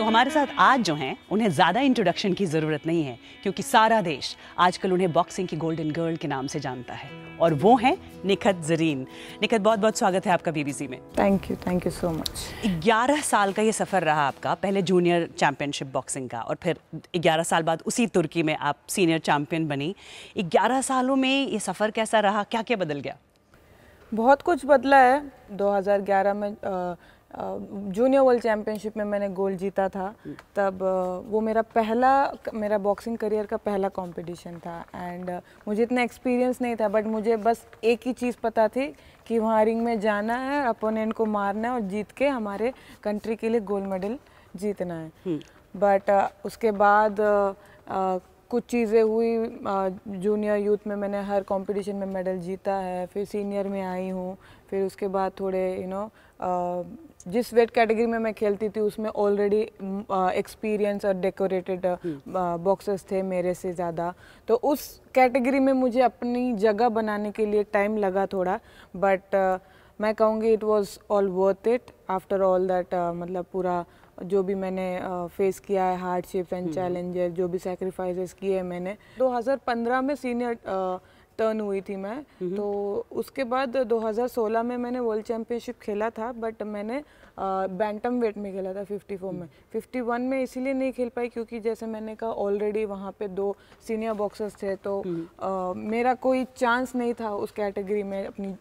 तो हमारे साथ आज जो हैं उन्हें ज़्यादा इंट्रोडक्शन की ज़रूरत नहीं है क्योंकि सारा देश आजकल उन्हें बॉक्सिंग की गोल्डन गर्ल के नाम से जानता है और वो हैं निखत जरीन निखत बहुत बहुत स्वागत है आपका बीबीसी में thank you thank you so much ग्यारह साल का ये सफ़र रहा आपका पहले जूनियर चैम्पियनशिप बॉक्सिंग का और फिर ग्यारह साल बाद उसी तुर्की में आप सीनियर चैम्पियन बनी ग्यारह सालों में ये सफ़र कैसा रहा क्या क्या बदल गया बहुत कुछ बदला है 2011 में जूनियर वर्ल्ड चैम्पियनशिप में मैंने गोल्ड जीता था तब वो मेरा पहला मेरा बॉक्सिंग करियर का पहला कंपटीशन था एंड मुझे इतना एक्सपीरियंस नहीं था बट मुझे बस एक ही चीज़ पता थी कि वहाँ रिंग में जाना है अपोनेंट को मारना है और जीत के हमारे कंट्री के लिए गोल्ड मेडल जीतना है बट हम्म। उसके बाद कुछ चीज़ें हुई जूनियर यूथ में मैंने हर कंपटीशन में मेडल जीता है फिर सीनियर में आई हूँ फिर उसके बाद थोड़े यू नो जिस वेट कैटेगरी में मैं खेलती थी उसमें ऑलरेडी एक्सपीरियंस mm, uh, और डेकोरेटेड बॉक्सेस uh, हम्म। uh, थे मेरे से ज़्यादा तो उस कैटेगरी में मुझे अपनी जगह बनाने के लिए टाइम लगा थोड़ा बट मैं कहूँगी it was all worth it after all that मतलब पूरा जो भी मैंने फेस uh, किया है हार्डशिप एंड चैलेंजेस जो भी सेक्रीफाइस किए हैं मैंने 2015 में सीनियर टर्न हुई थी मैं तो उसके बाद 2016 में मैंने वर्ल्ड चैम्पियनशिप खेला था बट मैंने बैंटम वेट में खेला था 54 में 51 हम्म। में इसीलिए नहीं खेल पाई क्योंकि जैसे मैंने कहा ऑलरेडी वहाँ पे दो सीनियर बॉक्सर्स थे तो आ, हम्म। मेरा कोई चांस नहीं था उस कैटेगरी में अपनी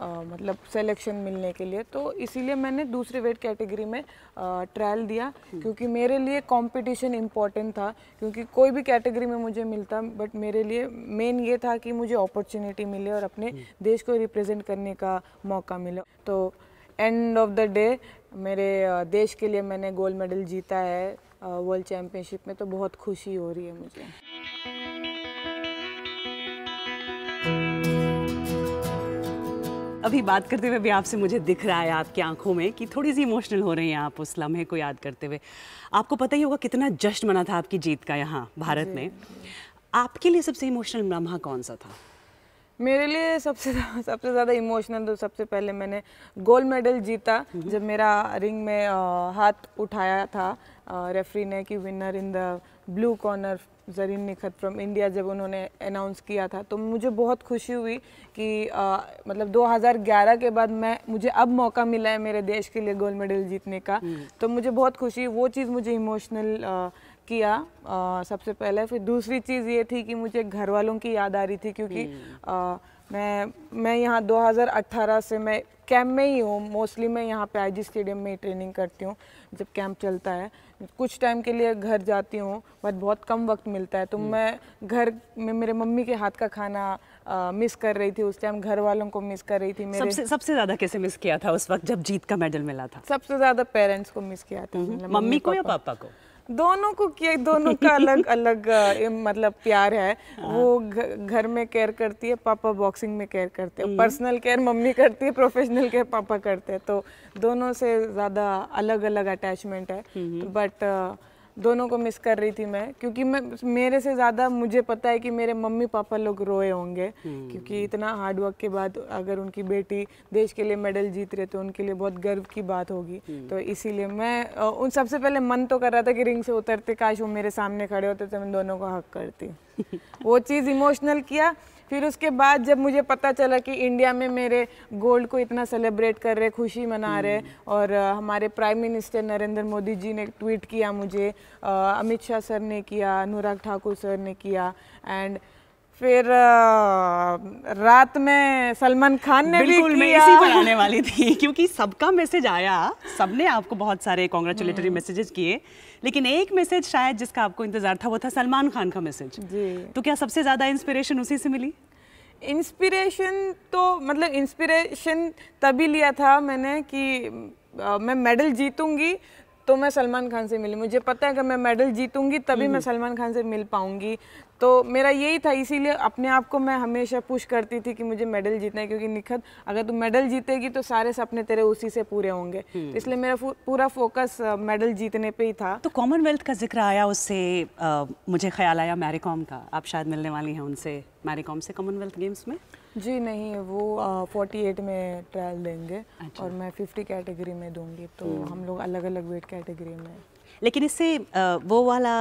आ, मतलब सेलेक्शन मिलने के लिए तो इसीलिए मैंने दूसरे वेट कैटेगरी में ट्रायल दिया क्योंकि मेरे लिए कंपटीशन इम्पॉर्टेंट था क्योंकि कोई भी कैटेगरी में मुझे मिलता बट मेरे लिए मेन ये था कि मुझे अपॉर्चुनिटी मिले और अपने देश को रिप्रेजेंट करने का मौका मिला तो एंड ऑफ द डे मेरे देश के लिए मैंने गोल्ड मेडल जीता है वर्ल्ड चैम्पियनशिप में तो बहुत खुशी हो रही है मुझे अभी बात करते हुए भी आपसे मुझे दिख रहा है आपकी आंखों में कि थोड़ी सी इमोशनल हो रही हैं आप उस लम्हे को याद करते हुए आपको पता ही होगा कितना जश्न मना था आपकी जीत का यहाँ भारत में आपके लिए सबसे इमोशनल लम्हा कौन सा था मेरे लिए सबसे सबसे ज़्यादा इमोशनल तो सबसे पहले मैंने गोल्ड मेडल जीता हम्म। जब मेरा रिंग में हाथ उठाया था रेफरी ने कि winner in the blue corner Zareen Nikhat from India जब उन्होंने अनाउंस किया था तो मुझे बहुत खुशी हुई कि आ, मतलब 2011 के बाद मैं मुझे अब मौका मिला है मेरे देश के लिए गोल्ड मेडल जीतने का हम्म। तो मुझे बहुत खुशी वो चीज़ मुझे इमोशनल किया आ, सबसे पहले फिर दूसरी चीज़ ये थी कि मुझे घर वालों की याद आ रही थी क्योंकि आ, हम्म। मैं मैं यहाँ 2018 से मैं कैंप में ही हूँ मोस्टली मैं यहाँ पे आईजी स्टेडियम में ही ट्रेनिंग करती हूँ जब कैंप चलता है कुछ टाइम के लिए घर जाती हूँ बट बहुत कम वक्त मिलता है तो हम्म। मैं घर में मेरे मम्मी के हाथ का खाना आ, मिस कर रही थी उस टाइम घर वालों को मिस कर रही थी मेरे सबसे सबसे ज़्यादा कैसे मिस किया था उस वक्त जब जीत का मेडल मिला था सबसे ज़्यादा पेरेंट्स को मिस किया था हम्म। मतलब मम्मी को या पापा को दोनों को किया दोनों का अलग अलग मतलब प्यार है हाँ। वो घर में केयर करती है पापा बॉक्सिंग में केयर करते हैं पर्सनल हम्म। केयर मम्मी करती है प्रोफेशनल केयर पापा करते हैं तो दोनों से ज़्यादा अलग अलग अटैचमेंट है बट हम्म, हम्म। दोनों को मिस कर रही थी मैं क्योंकि मैं मेरे से ज़्यादा मुझे पता है कि मेरे मम्मी पापा लोग रोए होंगे हम्म। क्योंकि इतना हार्डवर्क के बाद अगर उनकी बेटी देश के लिए मेडल जीत रहे तो उनके लिए बहुत गर्व की बात होगी हम्म। तो इसीलिए मैं उन सबसे पहले मन तो कर रहा था कि रिंग से उतरते काश वो मेरे सामने खड़े होते तो मैं दोनों को हक करती वो चीज़ इमोशनल किया फिर उसके बाद जब मुझे पता चला कि इंडिया में मेरे गोल्ड को इतना सेलिब्रेट कर रहे खुशी मना रहे हम्म। और हमारे प्राइम मिनिस्टर नरेंद्र मोदी जी ने ट्वीट किया मुझे अमित शाह सर ने किया अनुराग ठाकुर सर ने किया एंड फिर रात में सलमान खान ने बिल्कुल भी किया। मैं इसी पर आने वाली थी क्योंकि सबका मैसेज आया सबने आपको बहुत सारे कॉन्ग्रेचुलेटरी हम्म। मैसेजेस किए लेकिन एक मैसेज शायद जिसका आपको इंतजार था वो था सलमान खान का मैसेज तो क्या सबसे ज़्यादा इंस्पिरेशन उसी से मिली इंस्पिरेशन तो मतलब इंस्पिरेशन तभी लिया था मैंने कि मैं मेडल जीतूंगी तो मैं सलमान खान से मिली मुझे पता है कि मैं मेडल जीतूंगी तभी हम्म। मैं सलमान खान से मिल पाऊंगी तो मेरा यही था इसीलिए अपने आप को मैं हमेशा पुश करती थी कि मुझे मेडल जीतना है क्योंकि निखत अगर तू मेडल जीतेगी तो सारे सपने तेरे उसी से पूरे होंगे हम्म। तो इसलिए मेरा पूरा फोकस मेडल जीतने पे ही था तो कॉमनवेल्थ का जिक्र आया उससे आ, मुझे ख्याल आया मैरीकॉम का आप शायद मिलने वाली हैं उनसे मैरीकॉम से कॉमनवेल्थ गेम्स में जी नहीं वो फोर्टी एट में ट्रायल देंगे अच्छा। और मैं फिफ्टी कैटेगरी में दूंगी तो हम्म। हम लोग अलग अलग वेट कैटेगरी में लेकिन इससे वो वाला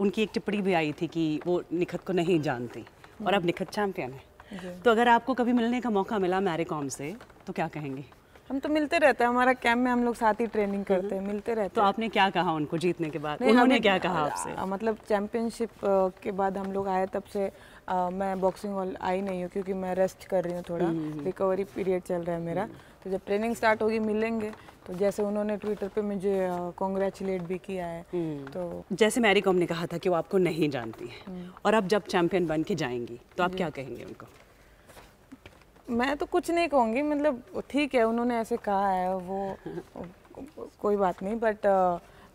उनकी एक टिप्पणी भी आई थी कि वो निखत को नहीं जानती और अब निखत चैम्पियन है तो अगर आपको कभी मिलने का मौका मिला कॉम से तो क्या कहेंगे हम तो मिलते रहते हैं हमारा कैंप में हम लोग साथ ही ट्रेनिंग हम्म। करते हैं मिलते रहते तो आपने क्या कहा उनको जीतने के बाद उन्होंने क्या कहा आपसे मतलब चैम्पियनशिप के बाद हम लोग आए तब से आ, मैं बॉक्सिंग हॉल आई नहीं हूँ क्योंकि मैं रेस्ट कर रही हूँ थोड़ा हम्म, हम्म, रिकवरी पीरियड चल रहा है मेरा तो जब ट्रेनिंग स्टार्ट होगी मिलेंगे तो जैसे उन्होंने ट्विटर पे मुझे कॉन्ग्रेचुलेट भी किया है हम्म। तो जैसे मैरी कॉम ने कहा था कि वो आपको नहीं जानती है हम्म। और अब जब चैंपियन बन के जाएंगी तो आप क्या कहेंगे उनको मैं तो कुछ नहीं कहूँगी मतलब ठीक है उन्होंने ऐसे कहा है वो कोई बात नहीं बट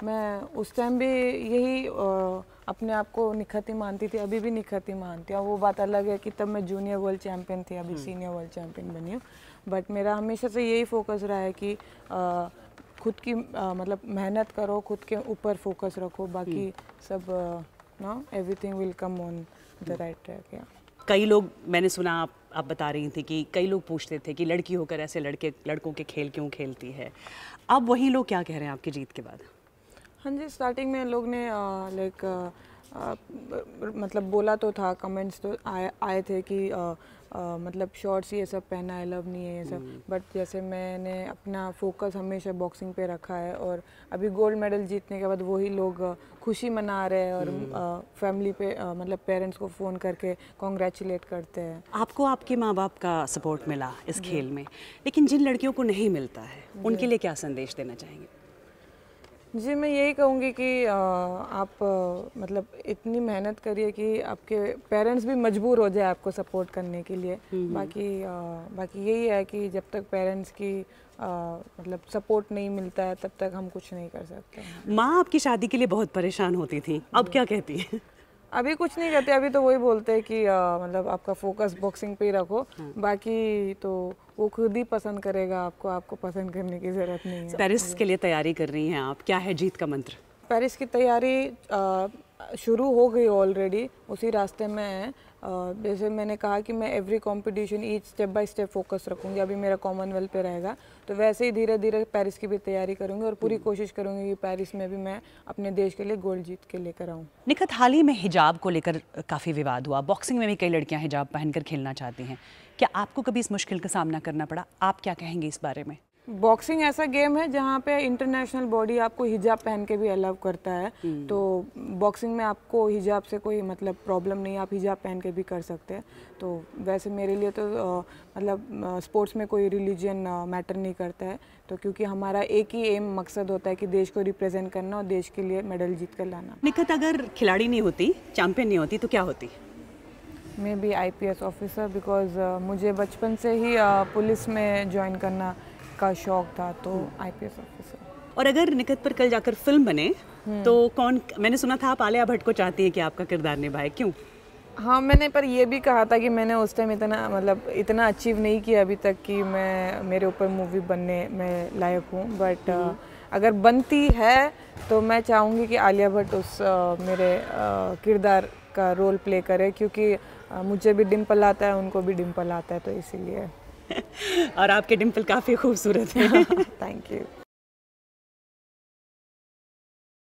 मैं उस टाइम भी यही अपने आप को निखती मानती थी अभी भी निखती मानती हूँ वो बात अलग है कि तब मैं जूनियर वर्ल्ड चैम्पियन थी अभी सीनियर वर्ल्ड चैम्पियन बनी हूँ बट मेरा हमेशा से यही फोकस रहा है कि आ, खुद की आ, मतलब मेहनत करो खुद के ऊपर फोकस रखो बाकी हम्म। सब ना everything will come on the right track या कई लोग मैंने सुना आप आप बता रही थी कि कई लोग पूछते थे कि लड़की होकर ऐसे लड़के लड़कों के खेल क्यों खेलती है अब वही लोग क्या कह रहे हैं आपकी जीत के बाद हाँ जी स्टार्टिंग में लोग ने लाइक मतलब बोला तो था कमेंट्स तो आए आए थे कि आ, आ, मतलब शॉर्ट्स ये सब पहना है लव नहीं है ये सब बट हम्म। जैसे मैंने अपना फोकस हमेशा बॉक्सिंग पे रखा है और अभी गोल्ड मेडल जीतने के बाद वही लोग खुशी मना रहे हैं और फैमिली हम्म। पे आ, मतलब पेरेंट्स को फ़ोन करके कॉन्ग्रेचुलेट करते हैं आपको आपके माँ बाप का सपोर्ट मिला इस खेल में लेकिन जिन लड़कियों को नहीं मिलता है उनके लिए क्या संदेश देना चाहेंगे जी मैं यही कहूँगी कि आप मतलब इतनी मेहनत करिए कि आपके पेरेंट्स भी मजबूर हो जाए आपको सपोर्ट करने के लिए हम्म, हम्म। बाकी बाकी यही है कि जब तक पेरेंट्स की आ, मतलब सपोर्ट नहीं मिलता है तब तक हम कुछ नहीं कर सकते माँ आपकी शादी के लिए बहुत परेशान होती थी अब क्या कहती है अभी कुछ नहीं कहते अभी तो वही बोलते हैं कि आ, मतलब आपका फोकस बॉक्सिंग पे ही रखो हाँ। बाकी तो वो खुद ही पसंद करेगा आपको आपको पसंद करने की ज़रूरत नहीं है पेरिस के लिए तैयारी कर रही हैं आप क्या है जीत का मंत्र पेरिस की तैयारी शुरू हो गई ऑलरेडी उसी रास्ते में है जैसे मैंने कहा कि मैं every competition each step by step focus रखूँगी अभी मेरा कॉमनवेल्थ पे रहेगा तो वैसे ही धीरे धीरे पेरिस की भी तैयारी करूँगी और पूरी हम्म। कोशिश करूँगी कि पेरिस में भी मैं अपने देश के लिए गोल्ड जीत के लेकर आऊँ निखत हाल ही में हिजाब को लेकर काफ़ी विवाद हुआ बॉक्सिंग में भी कई लड़कियाँ हिजाब पहनकर खेलना चाहती हैं क्या आपको कभी इस मुश्किल का सामना करना पड़ा आप क्या कहेंगे इस बारे में बॉक्सिंग ऐसा गेम है जहाँ पे इंटरनेशनल बॉडी आपको हिजाब पहन के भी अलाउ करता है हम्म। तो बॉक्सिंग में आपको हिजाब से कोई मतलब प्रॉब्लम नहीं आप हिजाब पहन के भी कर सकते हैं तो वैसे मेरे लिए तो आ, मतलब स्पोर्ट्स में कोई रिलीजन मैटर नहीं करता है तो क्योंकि हमारा एक ही एम मकसद होता है कि देश को रिप्रेजेंट करना और देश के लिए मेडल जीत कर लाना निकत अगर खिलाड़ी नहीं होती चैम्पियन नहीं होती तो क्या होती maybe I officer because मुझे बचपन से ही पुलिस में ज्वाइन करना का शौक था तो आई हम्म। ऑफिसर और अगर निकट पर कल जाकर फिल्म बने हम्म। तो कौन मैंने सुना था आप आलिया भट्ट को चाहती हैं कि आपका किरदार निभाए क्यों हाँ मैंने पर यह भी कहा था कि मैंने उस टाइम इतना मतलब इतना अचीव नहीं किया अभी तक कि मैं मेरे ऊपर मूवी बनने में लायक हूँ बट हम्म। अगर बनती है तो मैं चाहूँगी कि आलिया भट्ट उस आ, मेरे किरदार का रोल प्ले करे क्योंकि आ, मुझे भी डिम्पल आता है उनको भी डिम्पल आता है तो इसीलिए और आपके डिम्पल काफ़ी खूबसूरत हैं थैंक यू